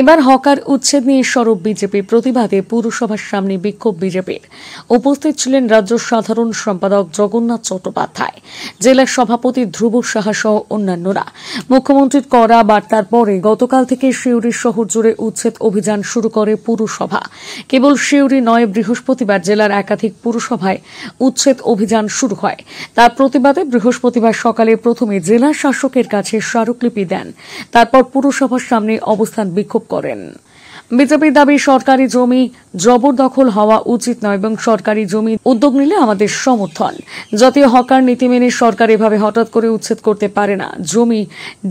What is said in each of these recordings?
এবার হকার উচ্ছেদ নিয়ে সরব বিজেপি প্রতিবাদে পুরসভার সামনে বিক্ষোভ বিজেপির উপস্থিত ছিলেন রাজ্য সাধারণ সম্পাদক জগন্নাথ চট্টোপাধ্যায় জেলা সভাপতি ধ্রুব সাহা সহ অন্যান্যরা মুখ্যমন্ত্রীর করা বার্তার পরে গতকাল থেকে শিউরি শহর জুড়ে উচ্ছেদ অভিযান শুরু করে পুরসভা কেবল শিউরি নয় বৃহস্পতিবার জেলার একাধিক পুরসভায় উচ্ছেদ অভিযান শুরু হয় তার প্রতিবাদে বৃহস্পতিবার সকালে প্রথমে জেলা শাসকের কাছে স্মারকলিপি দেন তারপর পুরসভার সামনে অবস্থান বিক্ষোভ বিক্ষোভ করেন বিজেপির দাবি সরকারি জমি জবরদখল হওয়া উচিত নয় এবং সরকারি জমি উদ্যোগ নিলে আমাদের সমর্থন জাতীয় হকার নীতি মেনে সরকার এভাবে হঠাৎ করে উচ্ছেদ করতে পারে না জমি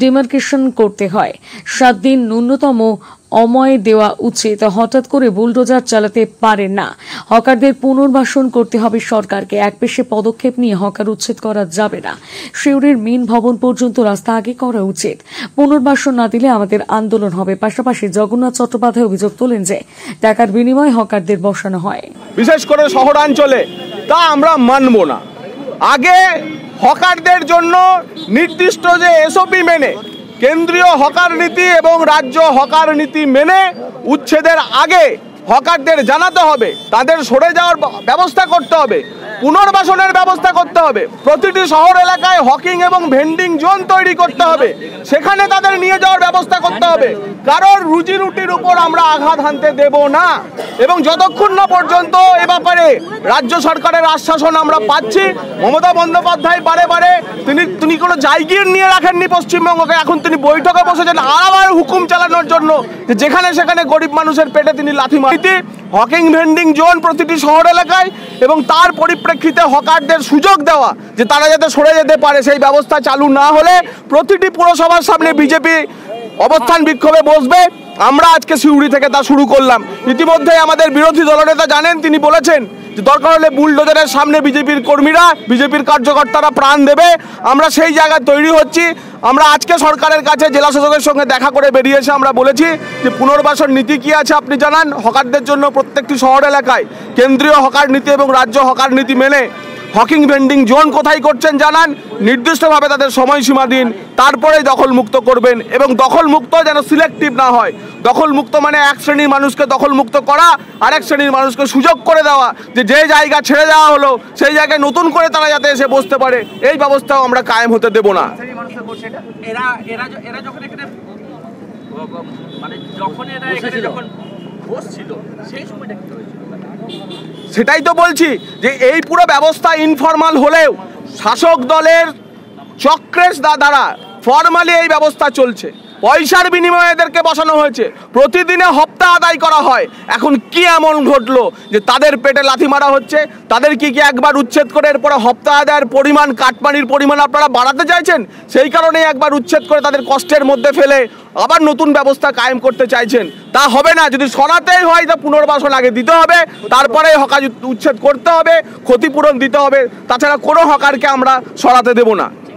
ডিমার্কেশন করতে হয় সাত দিন ন্যূনতম অময় দেওয়া উচিত হঠাৎ করে বুলডোজার চালাতে পারে না হকারদের পুনর্বাসন করতে হবে সরকারকে এক পেশে পদক্ষেপ নিয়ে হকার উচ্ছেদ করা যাবে না শিউরের মিন ভবন পর্যন্ত রাস্তা আগে করা উচিত পুনর্বাসন না দিলে আমাদের আন্দোলন হবে পাশাপাশি জগন্নাথ চট্টোপাধ্যায় অভিযোগ তোলেন যে টাকার বিনিময়ে হকারদের বসানো হয় বিশেষ করে শহরাঞ্চলে তা আমরা মানব না আগে হকারদের জন্য নির্দিষ্ট যে এসওপি মেনে কেন্দ্রীয় হকার নীতি এবং রাজ্য হকার নীতি মেনে উচ্ছেদের আগে হকারদের জানাতে হবে তাদের সরে যাওয়ার ব্যবস্থা করতে হবে পুনর্বাসনের ব্যবস্থা করতে হবে প্রতিটি শহর এলাকায় হকিং এবং ভেন্ডিং জোন তৈরি করতে হবে সেখানে তাদের নিয়ে যাওয়ার ব্যবস্থা করতে হবে কারোর রুজি রুটির উপর আমরা আঘাত হানতে দেব না এবং যতক্ষণ না পর্যন্ত এ ব্যাপারে রাজ্য সরকারের আশ্বাসন আমরা পাচ্ছি মমতা বন্দ্যোপাধ্যায় বারে বারে তিনি তিনি কোনো জায়গির নিয়ে রাখেননি পশ্চিমবঙ্গকে এখন তিনি বৈঠকে বসেছেন আবার হুকুম চালানোর জন্য যেখানে সেখানে গরিব মানুষের পেটে তিনি লাথি মারেন পরিস্থিতি হকিং ভেন্ডিং জোন প্রতিটি শহর এলাকায় এবং তার পরিপ্রেক্ষিতে হকারদের সুযোগ দেওয়া যে তারা যাতে সরে যেতে পারে সেই ব্যবস্থা চালু না হলে প্রতিটি পুরসভার সামনে বিজেপি অবস্থান বিক্ষোভে বসবে আমরা আজকে সিউড়ি থেকে তা শুরু করলাম ইতিমধ্যে আমাদের বিরোধী দলনেতা জানেন তিনি বলেছেন দরকার হলে বুলডোজারের সামনে বিজেপির কর্মীরা বিজেপির কার্যকর্তারা প্রাণ দেবে আমরা সেই জায়গায় তৈরি হচ্ছি আমরা আজকে সরকারের কাছে জেলা শাসকের সঙ্গে দেখা করে বেরিয়ে এসে আমরা বলেছি যে পুনর্বাসন নীতি কি আছে আপনি জানান হকারদের জন্য প্রত্যেকটি শহর এলাকায় কেন্দ্রীয় হকার নীতি এবং রাজ্য হকার নীতি মেনে হকিং ভেন্ডিং জোন কোথায় করছেন জানান নির্দিষ্টভাবে তাদের সময়সীমা দিন তারপরে দখল মুক্ত করবেন এবং দখল মুক্ত যেন সিলেক্টিভ না হয় দখল মুক্ত মানে এক শ্রেণীর মানুষকে দখল মুক্ত করা আরেক শ্রেণীর মানুষকে সুযোগ করে দেওয়া যে যে জায়গা ছেড়ে দেওয়া হলো সেই জায়গায় নতুন করে তারা যাতে এসে বসতে পারে এই ব্যবস্থাও আমরা কায়েম হতে দেব না মানে যখন এরা এখানে যখন বসছিল সেই সময়টা কি সেটাই তো বলছি যে এই পুরো ব্যবস্থা ইনফর্মাল হলেও শাসক দলের চক্রেশ দ্বারা ফর্মালি এই ব্যবস্থা চলছে পয়সার বিনিময়ে এদেরকে বসানো হয়েছে প্রতিদিনে হপ্তা আদায় করা হয় এখন কি এমন ঘটলো যে তাদের পেটে লাথি মারা হচ্ছে তাদের কি কি একবার উচ্ছেদ করে এরপরে হপ্তা আদায়ের পরিমাণ কাটপানির পরিমাণ আপনারা বাড়াতে চাইছেন সেই কারণেই একবার উচ্ছেদ করে তাদের কষ্টের মধ্যে ফেলে আবার নতুন ব্যবস্থা কায়েম করতে চাইছেন তা হবে না যদি সরাতেই হয় তা পুনর্বাসন আগে দিতে হবে তারপরে হকার উচ্ছেদ করতে হবে ক্ষতিপূরণ দিতে হবে তাছাড়া কোনো হকারকে আমরা সরাতে দেব না